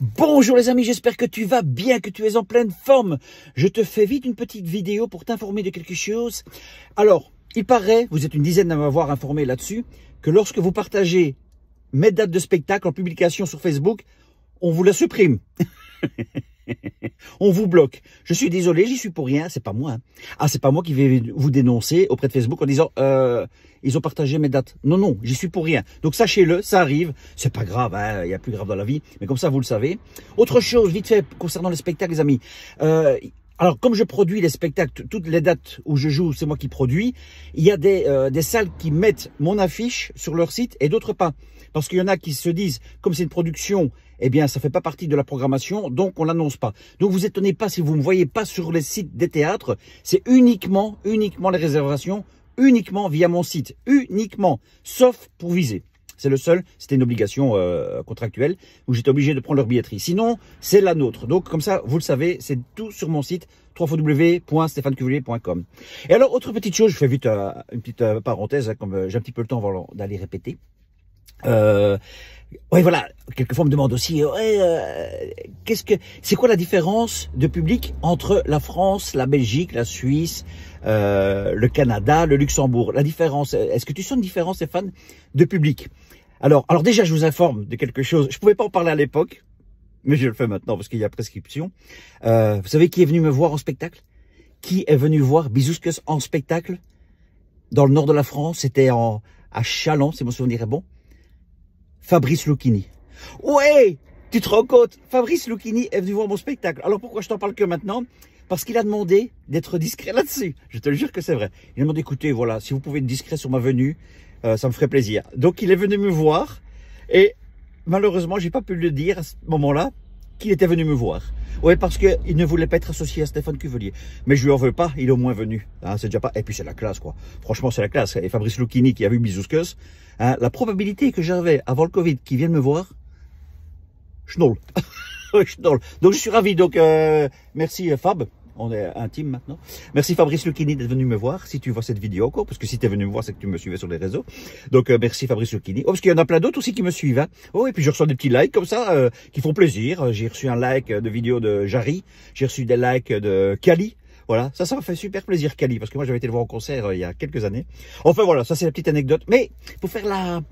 Bonjour les amis, j'espère que tu vas bien, que tu es en pleine forme. Je te fais vite une petite vidéo pour t'informer de quelque chose. Alors, il paraît, vous êtes une dizaine à m'avoir informé là-dessus, que lorsque vous partagez mes dates de spectacle en publication sur Facebook, on vous la supprime. on vous bloque. Je suis désolé, j'y suis pour rien, c'est pas moi. Hein. Ah, c'est pas moi qui vais vous dénoncer auprès de Facebook en disant euh, ils ont partagé mes dates. Non, non, j'y suis pour rien. Donc sachez-le, ça arrive, c'est pas grave, hein. il y a plus grave dans la vie, mais comme ça vous le savez. Autre chose, vite fait, concernant les spectacles, les amis. Euh, alors, comme je produis les spectacles, toutes les dates où je joue, c'est moi qui produis, il y a euh, des salles qui mettent mon affiche sur leur site et d'autres pas. Parce qu'il y en a qui se disent, comme c'est une production eh bien, ça fait pas partie de la programmation, donc on l'annonce pas. Donc vous étonnez pas si vous ne voyez pas sur les sites des théâtres, c'est uniquement, uniquement les réservations, uniquement via mon site, uniquement, sauf pour viser. C'est le seul, c'était une obligation euh, contractuelle où j'étais obligé de prendre leur billetterie. Sinon, c'est la nôtre. Donc comme ça, vous le savez, c'est tout sur mon site www.stéphanecuvelier.com. Et alors, autre petite chose, je fais vite euh, une petite euh, parenthèse, hein, comme j'ai un petit peu le temps d'aller répéter. Euh, oui, voilà. Quelquefois, on me demande aussi, euh, ouais, euh, qu'est-ce que, c'est quoi la différence de public entre la France, la Belgique, la Suisse, euh, le Canada, le Luxembourg La différence, est-ce que tu sens une différence, Stéphane, de public Alors, alors déjà, je vous informe de quelque chose. Je pouvais pas en parler à l'époque, mais je le fais maintenant parce qu'il y a prescription. Euh, vous savez qui est venu me voir en spectacle Qui est venu voir Bizouskus en spectacle dans le nord de la France C'était en à Chalon, si mon souvenir est bon. Fabrice Lucchini. Ouais, tu te rends compte, Fabrice Lucchini est venu voir mon spectacle. Alors pourquoi je t'en parle que maintenant Parce qu'il a demandé d'être discret là-dessus. Je te le jure que c'est vrai. Il a demandé, écoutez, voilà, si vous pouvez être discret sur ma venue, euh, ça me ferait plaisir. Donc il est venu me voir et malheureusement, j'ai pas pu le dire à ce moment-là qu'il était venu me voir. Oui, parce qu'il ne voulait pas être associé à Stéphane Cuvelier. Mais je lui en veux pas, il est au moins venu. Hein, c'est déjà pas. Et puis c'est la classe, quoi. Franchement, c'est la classe. Et Fabrice Luchini qui a vu Bizouskus, hein, la probabilité que j'avais avant le Covid qu'il vienne me voir, schnoll. schnoll. Donc je suis ravi. Donc euh, merci euh, Fab on est intime maintenant. Merci Fabrice Lucchini d'être venu me voir, si tu vois cette vidéo encore, parce que si tu es venu me voir, c'est que tu me suivais sur les réseaux. Donc euh, merci Fabrice Lucchini. Oh, parce qu'il y en a plein d'autres aussi qui me suivent. Hein. Oh, et puis je reçois des petits likes comme ça, euh, qui font plaisir. Euh, j'ai reçu un like de vidéo de Jarry, j'ai reçu des likes de Kali. Voilà, ça, ça m'a fait super plaisir, Kali, parce que moi, j'avais été le voir en concert il y a quelques années. Enfin, voilà, ça, c'est la petite anecdote. Mais, pour faire la,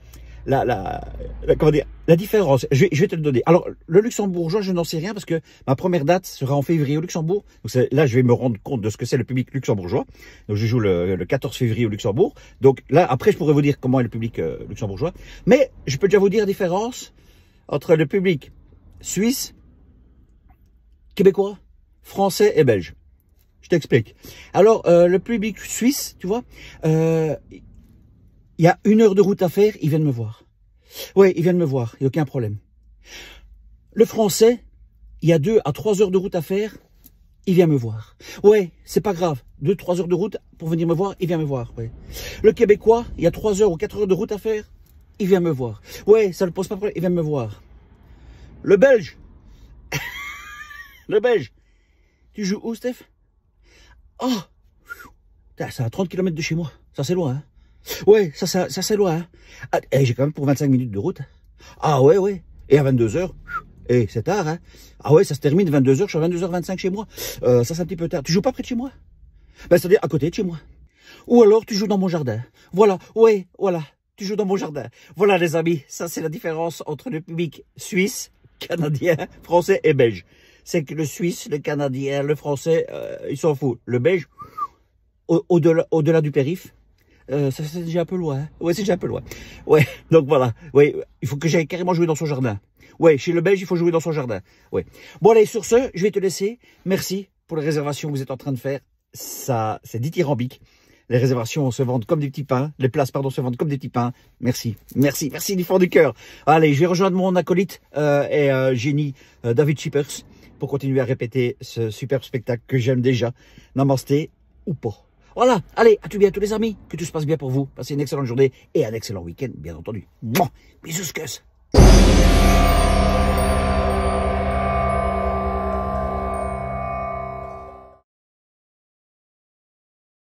la, la, la comment dire, la différence, je vais, te le donner. Alors, le luxembourgeois, je n'en sais rien parce que ma première date sera en février au Luxembourg. Donc là, je vais me rendre compte de ce que c'est le public luxembourgeois. Donc, je joue le, 14 février au Luxembourg. Donc là, après, je pourrais vous dire comment est le public euh, luxembourgeois. Mais je peux déjà vous dire la différence entre le public suisse, québécois, français et belge. Je t'explique. Alors, euh, le public suisse, tu vois, euh, il y a une heure de route à faire, ils viennent me voir. Oui, il vient de me voir, il n'y a aucun problème. Le français, il y a deux à trois heures de route à faire, il vient me voir. Ouais, c'est pas grave. Deux, trois heures de route pour venir me voir, il vient me voir. Le Québécois, il y a trois heures ou quatre heures de route à faire, il vient me voir. Ouais, ça ne pose pas de problème, il vient me voir. Le Belge, le Belge, tu joues où, Steph Oh, ça à 30 km de chez moi. Ça, c'est loin. Hein Ouais, ça, ça, ça c'est loin. Hein. Ah, eh, j'ai quand même pour 25 minutes de route. Hein. Ah ouais, ouais. Et à 22h, eh, et c'est tard. Hein. Ah ouais, ça se termine 22h, je suis à 22h25 chez moi. Euh, ça, c'est un petit peu tard. Tu joues pas près de chez moi ben, C'est-à-dire à côté de chez moi. Ou alors, tu joues dans mon jardin. Voilà, ouais, voilà. Tu joues dans mon jardin. Voilà, les amis, ça, c'est la différence entre le public suisse, canadien, français et belge. C'est que le suisse, le canadien, le français, euh, ils s'en foutent. Le belge, au -delà du périph', euh, ça, c'est déjà un peu loin. Hein. ouais, c'est déjà un peu loin. Ouais, donc voilà. Oui, il faut que j'aille carrément jouer dans son jardin. Ouais, chez le Belge, il faut jouer dans son jardin. Ouais. Bon, allez, sur ce, je vais te laisser. Merci pour les réservations que vous êtes en train de faire. Ça, c'est dithyrambique. Les réservations se vendent comme des petits pains. Les places, pardon, se vendent comme des petits pains. Merci, merci, merci du fond du cœur. Allez, je vais rejoindre mon acolyte euh, et euh, génie David Chippers pour continuer à répéter ce superbe spectacle que j'aime déjà. Namasté ou pas. Voilà, allez, à tout bientôt les amis, que tout se passe bien pour vous, passez une excellente journée et un excellent week-end, bien entendu. Bon, Bisous,